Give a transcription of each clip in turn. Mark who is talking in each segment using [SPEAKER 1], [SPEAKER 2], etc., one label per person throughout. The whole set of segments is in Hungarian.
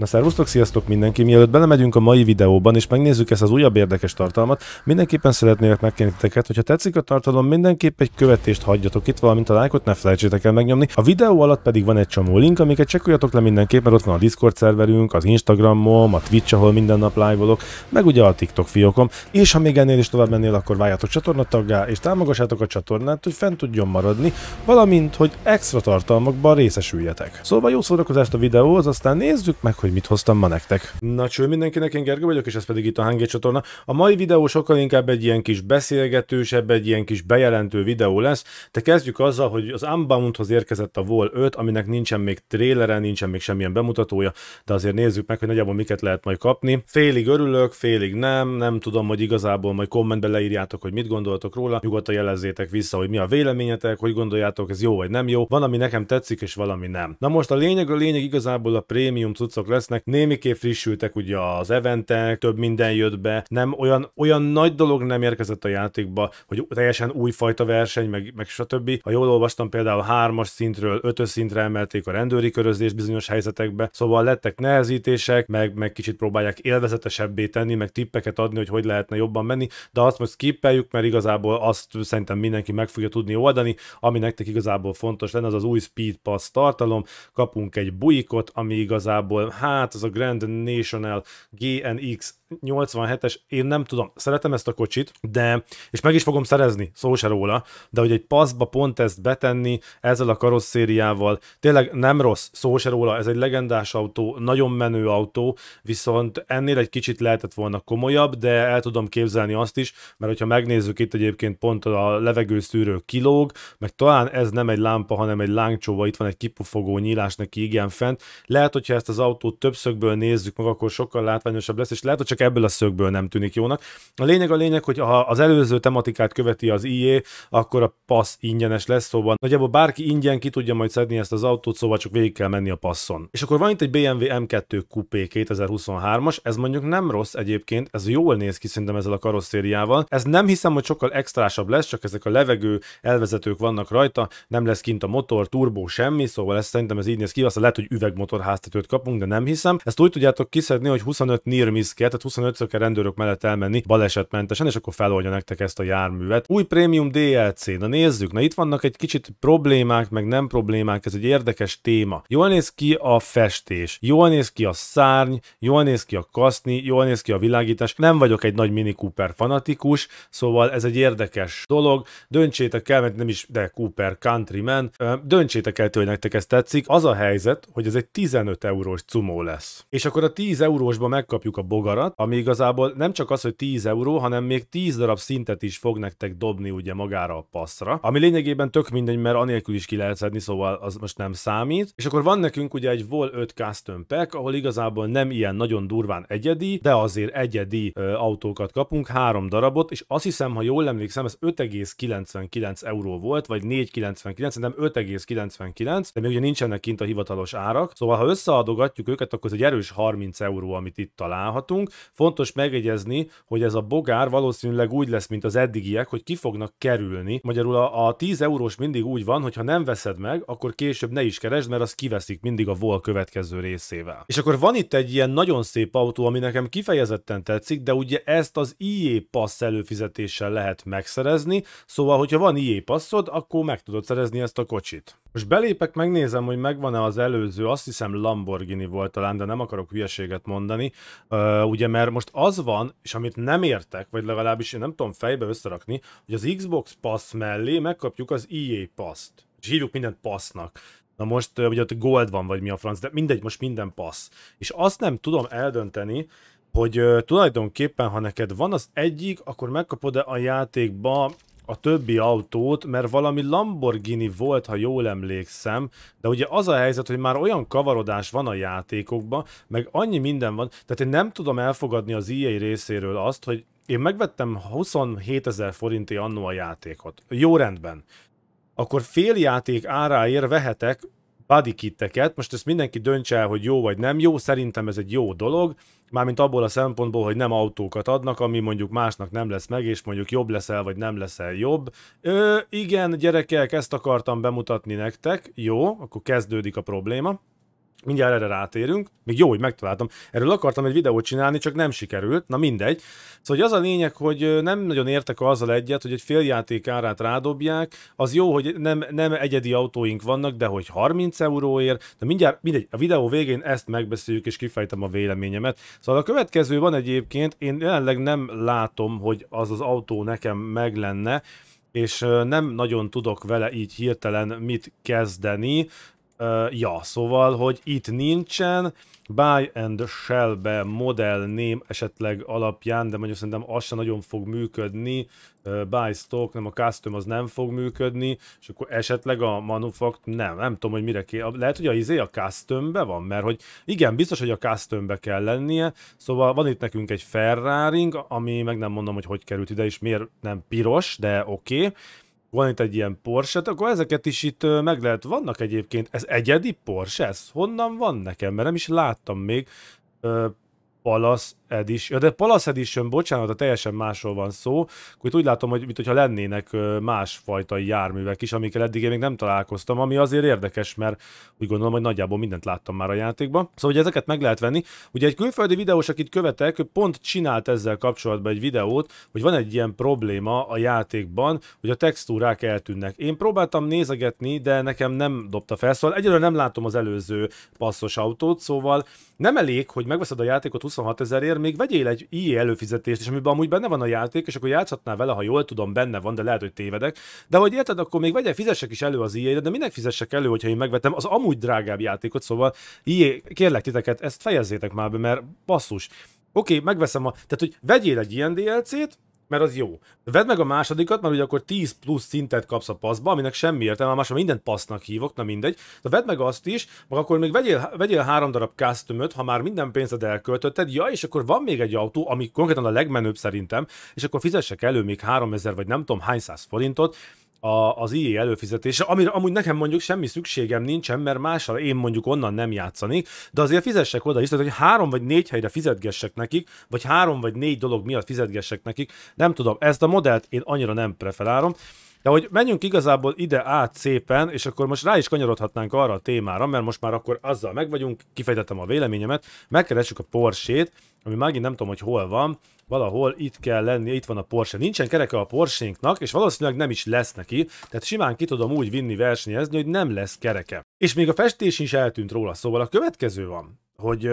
[SPEAKER 1] Na szervusztok, sziasztok mindenki! Mielőtt belemegyünk a mai videóban és megnézzük ezt az újabb érdekes tartalmat, mindenképpen szeretnélek megkérni titeket, hogyha tetszik a tartalom, mindenképp egy követést hagyjatok itt, valamint a lájkot ne felejtsétek el megnyomni. A videó alatt pedig van egy csomó link, amiket csekkoljatok le mindenképp, mert ott van a Discord szerverünk, az Instagramom, a Twitch, ahol minden nap live meg ugye a TikTok fiókom. És ha még ennél is tovább mennél, akkor váljatok csatornataggá és támogassátok a csatornát, hogy fent tudjon maradni, valamint hogy extra tartalmakban részesüljetek. Szóval jó szórakozást a videóhoz, aztán nézzük meg, hogy hogy mit hoztam ma nektek. Na cső mindenkinek, én Gergő vagyok, és ez pedig itt a Hangé csatorna. A mai videó sokkal inkább egy ilyen kis beszélgetősebb, egy ilyen kis bejelentő videó lesz, de kezdjük azzal, hogy az Unbound-hoz érkezett a Vol 5, aminek nincsen még trélere, nincsen még semmilyen bemutatója, de azért nézzük meg, hogy nagyjából miket lehet majd kapni. Félig örülök, félig nem, nem tudom, hogy igazából majd kommentbe leírjátok, hogy mit gondoltok róla, nyugodtan jelezzétek vissza, hogy mi a véleményetek, hogy gondoljátok, ez jó vagy nem jó, van, ami nekem tetszik, és valami nem. Na most a lényeg a lényeg igazából a prémium cuccok lesz, lesznek. Némiképp frissültek ugye az eventek, több minden jött be, nem olyan, olyan nagy dolog nem érkezett a játékba, hogy teljesen újfajta verseny, meg, meg stb. Ha jól olvastam, például hármas szintről ötös szintre emelték a rendőri körözést bizonyos helyzetekbe, szóval lettek nehezítések, meg, meg kicsit próbálják élvezetesebbé tenni, meg tippeket adni, hogy hogy lehetne jobban menni, de azt most skippeljük, mert igazából azt szerintem mindenki meg fogja tudni oldani, ami nektek igazából fontos lenne, az az új Speed Pass tartalom, kapunk egy bujikot, ami igazából hát az a Grand National GNX 87-es, én nem tudom, szeretem ezt a kocsit, de, és meg is fogom szerezni, szó se róla, de hogy egy passzba pont ezt betenni ezzel a karosszériával, tényleg nem rossz, szó se róla, ez egy legendás autó, nagyon menő autó, viszont ennél egy kicsit lehetett volna komolyabb, de el tudom képzelni azt is, mert hogyha megnézzük itt egyébként pont a levegőszűrő kilóg, meg talán ez nem egy lámpa, hanem egy lángcsóva, itt van egy kipufogó nyílás neki igen fent, lehet, hogyha ezt az autó alkotó több szögből nézzük meg, akkor sokkal látványosabb lesz, és lehet, hogy csak ebből a szögből nem tűnik jónak. A lényeg a lényeg, hogy ha az előző tematikát követi az IE, akkor a passz ingyenes lesz, szóval nagyjából bárki ingyen ki tudja majd szedni ezt az autót, szóval csak végig kell menni a passzon. És akkor van itt egy BMW M2 Coupé 2023-as, ez mondjuk nem rossz egyébként, ez jól néz ki szerintem ezzel a karosszériával. Ez nem hiszem, hogy sokkal extrásabb lesz, csak ezek a levegő elvezetők vannak rajta, nem lesz kint a motor, turbó, semmi, szóval ez szerintem ez így néz ki, aztán lehet, hogy üvegmotor háztetőt kapunk, de nem nem hiszem. Ezt úgy tudjátok kiszedni, hogy 25 nirmisz kell, tehát 25 kell rendőrök mellett elmenni balesetmentesen, és akkor feloldja nektek ezt a járművet. Új prémium DLC, na nézzük, na itt vannak egy kicsit problémák, meg nem problémák, ez egy érdekes téma. Jól néz ki a festés, jól néz ki a szárny, jól néz ki a kaszni, jól néz ki a világítás. Nem vagyok egy nagy Mini Cooper fanatikus, szóval ez egy érdekes dolog. Döntsétek el, mert nem is, de Cooper Countryman, döntsétek el, hogy nektek ez tetszik. Az a helyzet, hogy ez egy 15 eurós cum csomó lesz. És akkor a 10 eurósba megkapjuk a bogarat, ami igazából nem csak az, hogy 10 euró, hanem még 10 darab szintet is fog nektek dobni ugye magára a passzra, ami lényegében tök mindegy, mert anélkül is ki lehet szedni, szóval az most nem számít. És akkor van nekünk ugye egy Vol 5 Custom Pack, ahol igazából nem ilyen nagyon durván egyedi, de azért egyedi ö, autókat kapunk, három darabot, és azt hiszem, ha jól emlékszem, ez 5,99 euró volt, vagy 4,99, nem 5,99, de még ugye nincsenek kint a hivatalos árak, szóval ha összeadogatjuk őket, eszközöket, akkor ez egy erős 30 euró, amit itt találhatunk. Fontos megjegyezni, hogy ez a bogár valószínűleg úgy lesz, mint az eddigiek, hogy ki fognak kerülni. Magyarul a, a 10 eurós mindig úgy van, hogy ha nem veszed meg, akkor később ne is keresd, mert az kiveszik mindig a vol következő részével. És akkor van itt egy ilyen nagyon szép autó, ami nekem kifejezetten tetszik, de ugye ezt az IE passz előfizetéssel lehet megszerezni, szóval hogyha van IE passzod, akkor meg tudod szerezni ezt a kocsit. Most belépek, megnézem, hogy megvan-e az előző, azt hiszem Lamborghini volt talán, de nem akarok hülyeséget mondani, uh, ugye mert most az van, és amit nem értek, vagy legalábbis én nem tudom fejbe összerakni, hogy az Xbox Pass mellé megkapjuk az EA Pass-t, és hívjuk mindent Passnak. Na most uh, ugye ott Gold van, vagy mi a franc, de mindegy, most minden Pass. És azt nem tudom eldönteni, hogy uh, tulajdonképpen, ha neked van az egyik, akkor megkapod-e a játékba a többi autót, mert valami Lamborghini volt, ha jól emlékszem, de ugye az a helyzet, hogy már olyan kavarodás van a játékokban, meg annyi minden van, tehát én nem tudom elfogadni az EA részéről azt, hogy én megvettem 27 ezer forinti annó a játékot. Jó rendben. Akkor fél játék áráért vehetek buddy kitteket. Most ezt mindenki döntse el, hogy jó vagy nem jó, szerintem ez egy jó dolog, mármint abból a szempontból, hogy nem autókat adnak, ami mondjuk másnak nem lesz meg, és mondjuk jobb leszel, vagy nem leszel jobb. Ö, igen, gyerekek, ezt akartam bemutatni nektek, jó, akkor kezdődik a probléma. Mindjárt erre rátérünk, még jó, hogy megtaláltam. Erről akartam egy videót csinálni, csak nem sikerült, na mindegy. Szóval hogy az a lényeg, hogy nem nagyon értek azzal egyet, hogy egy féljáték árát rádobják, az jó, hogy nem, nem egyedi autóink vannak, de hogy 30 euróért, de mindjárt, mindegy, a videó végén ezt megbeszéljük és kifejtem a véleményemet. Szóval a következő van egyébként, én jelenleg nem látom, hogy az az autó nekem meg lenne, és nem nagyon tudok vele így hirtelen mit kezdeni. Uh, ja, szóval, hogy itt nincsen buy and shell-be modell ném esetleg alapján, de mondjuk szerintem az sem nagyon fog működni, uh, buy stock, nem a custom az nem fog működni, és akkor esetleg a manufakt nem, nem tudom, hogy mire kell, lehet, hogy a izé a custom van, mert hogy igen, biztos, hogy a custom kell lennie, szóval van itt nekünk egy ferrari ami meg nem mondom, hogy hogy került ide, és miért nem piros, de oké, okay van itt egy ilyen porsche akkor ezeket is itt meg lehet, vannak egyébként, ez egyedi Porsche, ez honnan van nekem, mert nem is láttam még, Palace Edition. Ja, de Palace Edition, bocsánat, a teljesen másról van szó. hogy úgy látom, hogy mintha lennének másfajta járművek is, amikkel eddig én még nem találkoztam, ami azért érdekes, mert úgy gondolom, hogy nagyjából mindent láttam már a játékban. Szóval ugye ezeket meg lehet venni. Ugye egy külföldi videós, akit követek, pont csinált ezzel kapcsolatban egy videót, hogy van egy ilyen probléma a játékban, hogy a textúrák eltűnnek. Én próbáltam nézegetni, de nekem nem dobta fel, szóval egyelőre nem látom az előző passzos autót, szóval nem elég, hogy megveszed a játékot 20 26 ezerért még vegyél egy ilyen előfizetést, és amiben amúgy benne van a játék, és akkor játszhatnál vele, ha jól tudom, benne van, de lehet, hogy tévedek. De hogy érted, akkor még vegyél fizessek is elő az ilyen, de minek fizessek elő, hogyha én megvetem az amúgy drágább játékot, szóval ilyen kérlek titeket, ezt fejezzétek már be, mert basszus. Oké, okay, megveszem a... Tehát, hogy vegyél egy ilyen DLC-t, mert az jó. Vedd meg a másodikat, mert ugye akkor 10 plusz szintet kapsz a paszba, aminek semmi értelme, másra minden passznak hívok, na mindegy. De vedd meg azt is, meg akkor még vegyél, vegyél három darab customöt, ha már minden pénzed elköltötted, ja, és akkor van még egy autó, ami konkrétan a legmenőbb szerintem, és akkor fizessek elő még 3000 vagy nem tudom hány száz forintot, a, az IE előfizetése, amire amúgy nekem mondjuk semmi szükségem nincsen, mert mással én mondjuk onnan nem játszani, de azért fizessek oda is, tehát hogy három vagy négy helyre fizetgessek nekik, vagy három vagy négy dolog miatt fizetgessek nekik, nem tudom, ezt a modellt én annyira nem preferálom, de hogy menjünk igazából ide át szépen, és akkor most rá is kanyarodhatnánk arra a témára, mert most már akkor azzal meg vagyunk, kifejtettem a véleményemet, megkeressük a Porsét, ami megint nem tudom, hogy hol van, valahol itt kell lenni, itt van a Porsche. Nincsen kereke a porsche és valószínűleg nem is lesz neki, tehát simán ki tudom úgy vinni versenyezni, hogy nem lesz kereke. És még a festés is eltűnt róla, szóval a következő van hogy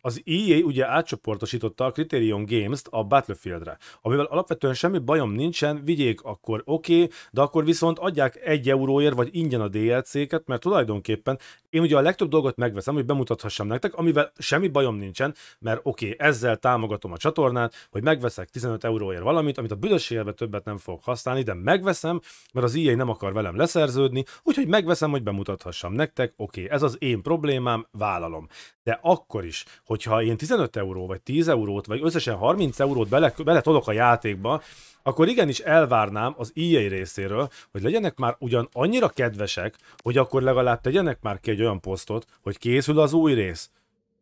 [SPEAKER 1] az EA ugye átcsoportosította a Criterion Games-t a Battlefieldre, amivel alapvetően semmi bajom nincsen, vigyék akkor oké, okay, de akkor viszont adják egy euróért vagy ingyen a DLC-ket, mert tulajdonképpen én ugye a legtöbb dolgot megveszem, hogy bemutathassam nektek, amivel semmi bajom nincsen, mert oké, okay, ezzel támogatom a csatornát, hogy megveszek 15 euróért valamit, amit a büdös életben többet nem fogok használni, de megveszem, mert az EA nem akar velem leszerződni, úgyhogy megveszem, hogy bemutathassam nektek, oké, okay, ez az én problémám, vállalom. De akkor is, hogyha én 15 euró, vagy 10 eurót, vagy összesen 30 eurót bele, tolok a játékba, akkor igenis elvárnám az EA részéről, hogy legyenek már ugyan annyira kedvesek, hogy akkor legalább tegyenek már ki egy olyan posztot, hogy készül az új rész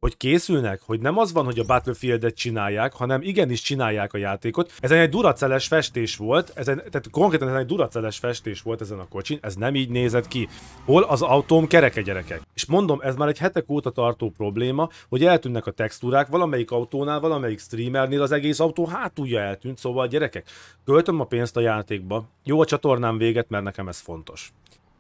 [SPEAKER 1] hogy készülnek, hogy nem az van, hogy a Battlefield-et csinálják, hanem igenis csinálják a játékot. Ez egy duraceles festés volt, egy, tehát konkrétan ez egy duraceles festés volt ezen a kocsin, ez nem így nézett ki. Hol az autóm kereke gyerekek? És mondom, ez már egy hetek óta tartó probléma, hogy eltűnnek a textúrák, valamelyik autónál, valamelyik streamernél az egész autó hátulja eltűnt, szóval gyerekek, költöm a pénzt a játékba, jó a csatornám véget, mert nekem ez fontos.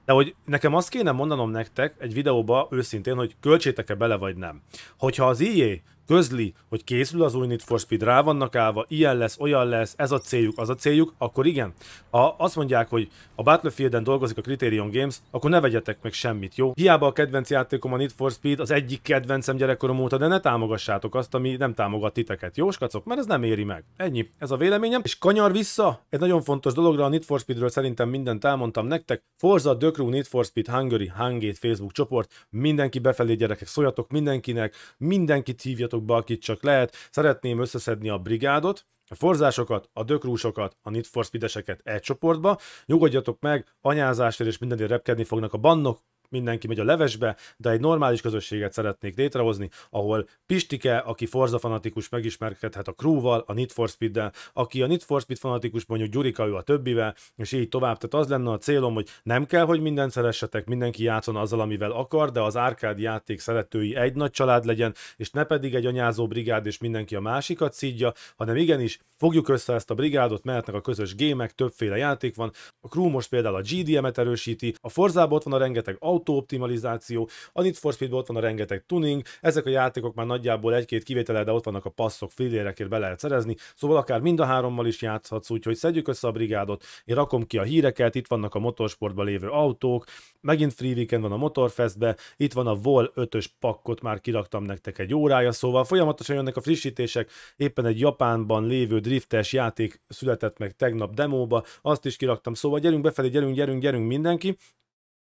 [SPEAKER 1] De hogy nekem azt kéne mondanom nektek egy videóba őszintén, hogy költsétek-e bele vagy nem. Hogyha az IE közli, hogy készül az új Need for Speed, rá vannak állva, ilyen lesz, olyan lesz, ez a céljuk, az a céljuk, akkor igen. Ha azt mondják, hogy a Battlefield-en dolgozik a Criterion Games, akkor ne vegyetek meg semmit, jó? Hiába a kedvenc játékom a Need for Speed, az egyik kedvencem gyerekkorom óta, de ne támogassátok azt, ami nem támogat titeket, jó skacok? Mert ez nem éri meg. Ennyi, ez a véleményem. És kanyar vissza, egy nagyon fontos dologra, a Need for Speedről szerintem mindent elmondtam nektek. Forza The Crew Need for Speed Hungary Hangate Facebook csoport, mindenki befelé gyerekek, szóljatok mindenkinek, mindenkit hívjatok hívjatok be, akit csak lehet. Szeretném összeszedni a brigádot, a forzásokat, a dökrúsokat, a Need for speed egy csoportba. Nyugodjatok meg, anyázásért és mindenért repkedni fognak a bannok, mindenki megy a levesbe, de egy normális közösséget szeretnék létrehozni, ahol Pistike, aki Forza fanatikus, megismerkedhet a Crew-val, a Need for Speed-del, aki a Need for Speed fanatikus, mondjuk Gyurika, ő a többivel, és így tovább. Tehát az lenne a célom, hogy nem kell, hogy mindent szeressetek, mindenki játszon azzal, amivel akar, de az árkád játék szeretői egy nagy család legyen, és ne pedig egy anyázó brigád, és mindenki a másikat szídja, hanem igenis fogjuk össze ezt a brigádot, mehetnek a közös gémek, többféle játék van. A crew most például a GDM-et erősíti, a Forzából ott van a rengeteg autóoptimalizáció, a Need for Speed ott van a rengeteg tuning, ezek a játékok már nagyjából egy-két kivétele, de ott vannak a passzok, fillérekért be lehet szerezni, szóval akár mind a hárommal is játszhatsz, úgyhogy szedjük össze a brigádot, én rakom ki a híreket, itt vannak a motorsportban lévő autók, megint Free Weekend van a Motorfestbe, itt van a Vol 5-ös pakkot, már kiraktam nektek egy órája, szóval folyamatosan jönnek a frissítések, éppen egy Japánban lévő driftes játék született meg tegnap demóba, azt is kiraktam, szóval gyerünk befelé, gyerünk, gyerünk, gyerünk mindenki,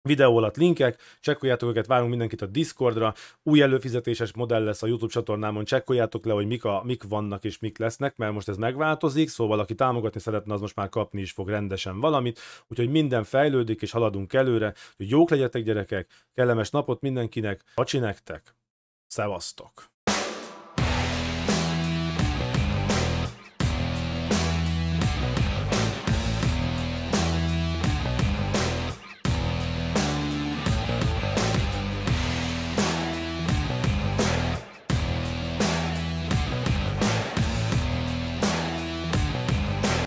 [SPEAKER 1] videó alatt linkek, csekkoljátok őket, várunk mindenkit a Discordra, új előfizetéses modell lesz a YouTube csatornámon, csekkoljátok le, hogy mik, a, mik vannak és mik lesznek, mert most ez megváltozik, szóval aki támogatni szeretne, az most már kapni is fog rendesen valamit, úgyhogy minden fejlődik és haladunk előre, hogy jók legyetek gyerekek, kellemes napot mindenkinek, ha nektek, szevasztok!